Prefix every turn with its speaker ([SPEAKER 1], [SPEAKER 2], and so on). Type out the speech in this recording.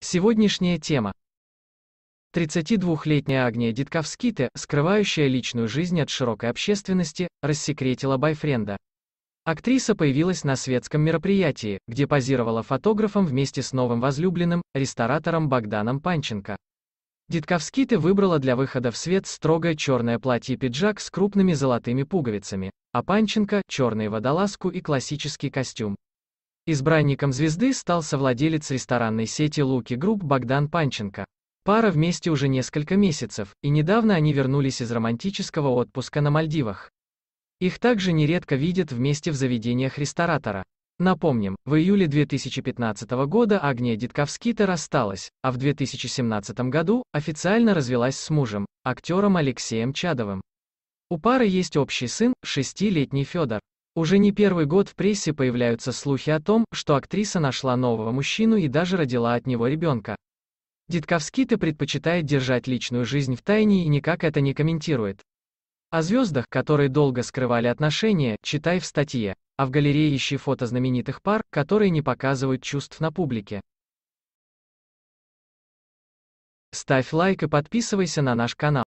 [SPEAKER 1] Сегодняшняя тема. 32-летняя Агния Дитковските, скрывающая личную жизнь от широкой общественности, рассекретила байфренда. Актриса появилась на светском мероприятии, где позировала фотографом вместе с новым возлюбленным, ресторатором Богданом Панченко. Дитковските выбрала для выхода в свет строгое черное платье-пиджак с крупными золотыми пуговицами, а Панченко – черную водолазку и классический костюм. Избранником звезды стал совладелец ресторанной сети «Луки Групп» Богдан Панченко. Пара вместе уже несколько месяцев, и недавно они вернулись из романтического отпуска на Мальдивах. Их также нередко видят вместе в заведениях ресторатора. Напомним, в июле 2015 года Агния Дитковскита рассталась, а в 2017 году официально развелась с мужем, актером Алексеем Чадовым. У пары есть общий сын, шестилетний Федор. Уже не первый год в прессе появляются слухи о том, что актриса нашла нового мужчину и даже родила от него ребенка. Дитковскита предпочитает держать личную жизнь в тайне и никак это не комментирует. О звездах, которые долго скрывали отношения, читай в статье, а в галерее ищи фото знаменитых пар, которые не показывают чувств на публике. Ставь лайк и подписывайся на наш канал.